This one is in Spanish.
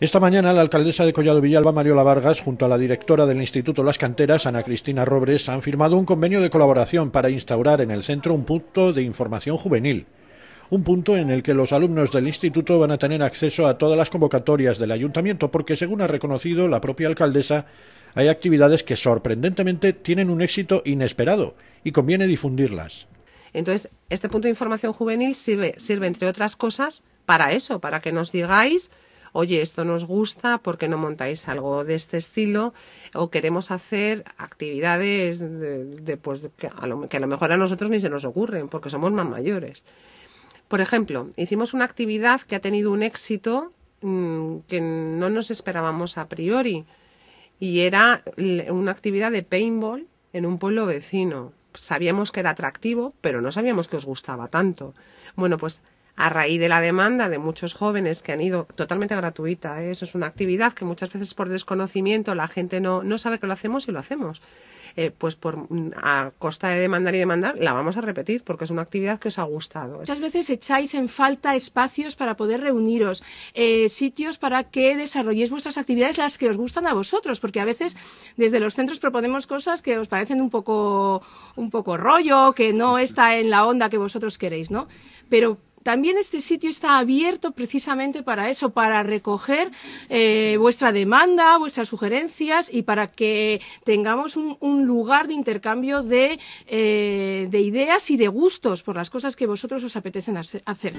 Esta mañana la alcaldesa de Collado Villalba, Mariola Vargas, junto a la directora del Instituto Las Canteras, Ana Cristina Robres, han firmado un convenio de colaboración para instaurar en el centro un punto de información juvenil. Un punto en el que los alumnos del instituto van a tener acceso a todas las convocatorias del ayuntamiento porque, según ha reconocido la propia alcaldesa, hay actividades que sorprendentemente tienen un éxito inesperado y conviene difundirlas. Entonces, este punto de información juvenil sirve, sirve entre otras cosas, para eso, para que nos digáis oye, esto nos gusta, ¿por qué no montáis algo de este estilo? O queremos hacer actividades pues, que, a lo, mejor a nosotros ni se nos ocurren, porque somos más mayores. Por ejemplo, hicimos una actividad que ha tenido un éxito mm, que no nos esperábamos a priori y era una actividad de paintball en un pueblo vecino. Sabíamos que era atractivo, pero no sabíamos que os gustaba tanto. Bueno, pues a raíz de la demanda de muchos jóvenes que han ido totalmente gratuita. ¿eh? Eso es una actividad que muchas veces por desconocimiento la gente no, no sabe que lo hacemos y lo hacemos. Eh, pues por, mm, a costa de demandar y demandar, la vamos a repetir porque es una actividad que os ha gustado. ¿eh? Muchas veces echáis en falta espacios para poder reuniros, sitios para que desarrolléis vuestras actividades, las que os gustan a vosotros, porque a veces desde los centros proponemos cosas que os parecen un poco, un poco rollo, que no está en la onda que vosotros queréis, ¿no? Pero también este sitio está abierto precisamente para eso, para recoger eh, vuestra demanda, vuestras sugerencias y para que tengamos un, lugar de intercambio eh, de ideas y de gustos por las cosas que vosotros os apetecen hacer.